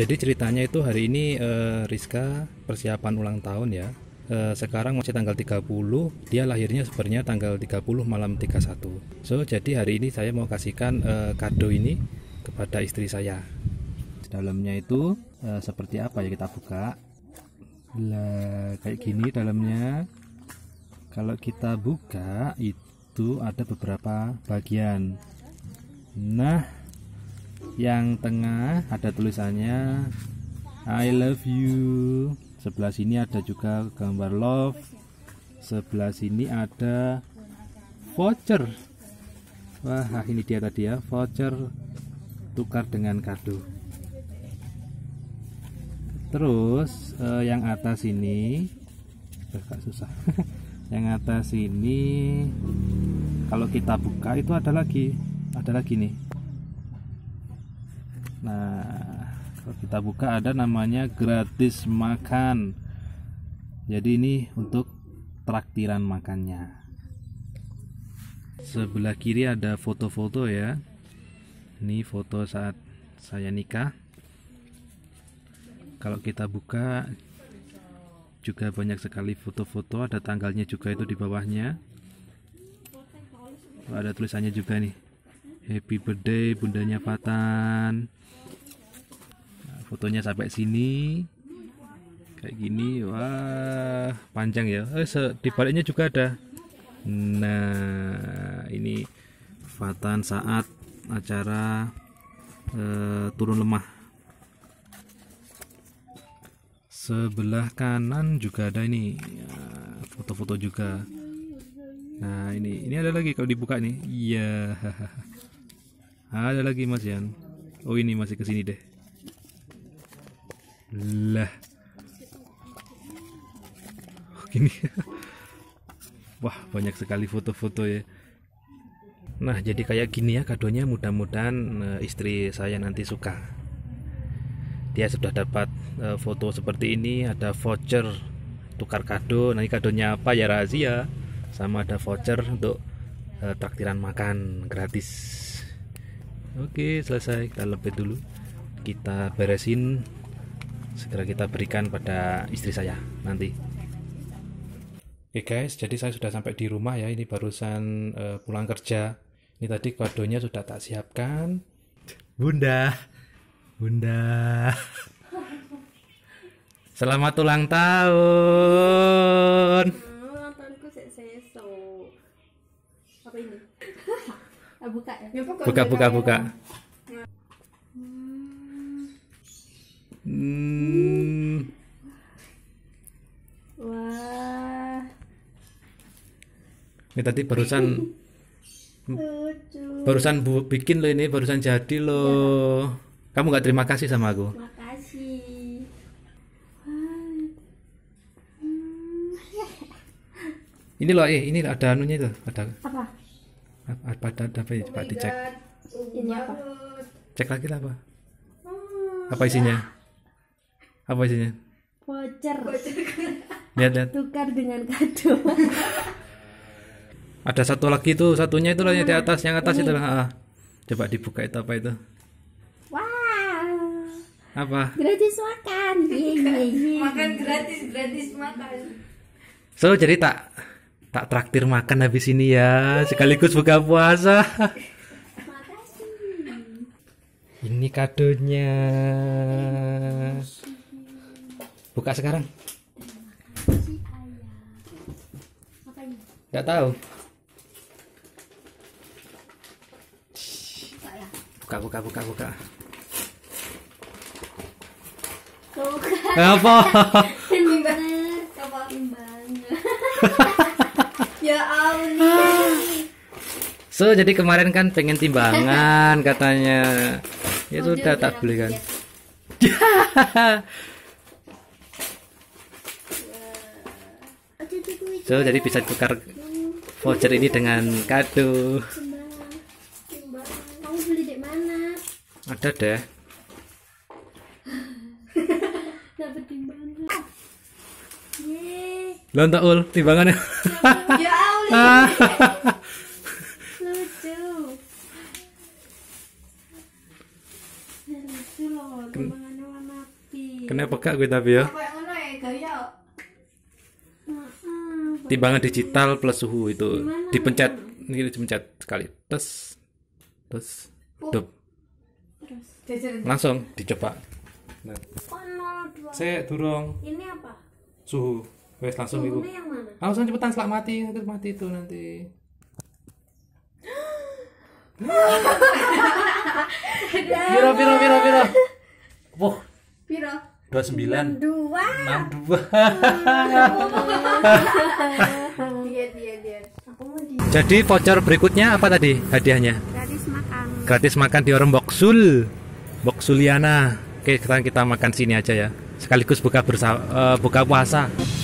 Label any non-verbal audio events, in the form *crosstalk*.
Jadi ceritanya itu hari ini uh, Rizka persiapan ulang tahun ya. uh, sekarang masih tanggal 30, dia lahirnya sebenarnya tanggal 30 malam 31. So, jadi hari ini saya mau kasihkan uh, kado ini kepada istri saya. Dalamnya itu uh, seperti apa ya kita buka? Lah, kayak gini dalamnya. Kalau kita buka itu ada beberapa bagian. Nah, yang tengah ada tulisannya I love you sebelah sini ada juga gambar love sebelah sini ada voucher wah ah, ini dia tadi ya voucher tukar dengan kado terus eh, yang atas ini eh, agak susah *laughs* yang atas ini kalau kita buka itu ada lagi ada lagi nih Nah, kalau kita buka ada namanya gratis makan. Jadi ini untuk traktiran makannya. Sebelah kiri ada foto-foto ya. Ini foto saat saya nikah. Kalau kita buka juga banyak sekali foto-foto, ada tanggalnya juga itu di bawahnya. Ada tulisannya juga nih happy birthday bundanya Fatan nah, fotonya sampai sini kayak gini wah panjang ya eh, di baliknya juga ada nah ini Fatan saat acara eh, turun lemah sebelah kanan juga ada ini nah, foto-foto juga Nah ini ini ada lagi kalau dibuka nih. Iya. Yeah. Ada lagi Mas Yan. Oh ini masih ke sini deh. Lah. Oh, gini. *laughs* Wah, banyak sekali foto-foto ya. Nah, jadi kayak gini ya kadonya mudah-mudahan eh, istri saya nanti suka. Dia sudah dapat eh, foto seperti ini, ada voucher tukar kado. Nanti kadonya apa ya rahasia. Sama ada voucher untuk eh, traktiran makan gratis oke selesai kita lepet dulu kita beresin segera kita berikan pada istri saya nanti oke guys jadi saya sudah sampai di rumah ya ini barusan uh, pulang kerja ini tadi kodonya sudah tak siapkan bunda bunda selamat ulang tahun ulang tahunku sesok apa ini Ah, buka ya buka buka buka hmm. wah ini tadi barusan *laughs* barusan bu bikin lo ini barusan jadi lo, iya. kamu nggak terima kasih sama aku ini loh eh ini ada anunya itu ada apa apa apa, apa ya? coba dicek ini apa cek lagi lah apa apa isinya apa isinya voucher lihat lihat tukar dengan kado *laughs* ada satu lagi tuh satunya itu lah yang di atas yang atas itu lah ah. coba dibuka itu apa itu wow apa gratis makan iya, iya, iya. makan gratis gratis makan so cerita tak traktir makan habis ini ya sekaligus buka puasa ini kadonya buka sekarang nggak tahu buka buka buka buka kan. Apa? *laughs* buka apa *laughs* Ya allah. So jadi kemarin kan pengen timbangan *laughs* katanya. Ya oh, sudah tak kan? so jadi bisa tukar voucher ini dengan kado. Ada deh. *laughs* Dapat timbangan. ul timbangannya. Ya ah. Lucu. Lucu loh, warna Kena pekak gue tapi ya. ya, ya? Timbangan digital plus suhu itu dipencet, ini dipencet sekali. Oh. terus terus Dup. Langsung dicoba. Nah. Saya durung. Ini apa? Suhu wes langsung iku langsung cepetan selak mati terus mati itu nanti *gasps* Piro piro piro piro. Wah. Piro? 29. sembilan. 62. *laughs* Diet dua. Jadi voucher berikutnya apa tadi hadiahnya? Gratis makan. Gratis makan di orang Boksul. Boksuliana. Oke, sekarang kita makan sini aja ya. Sekaligus buka bersa uh, buka puasa.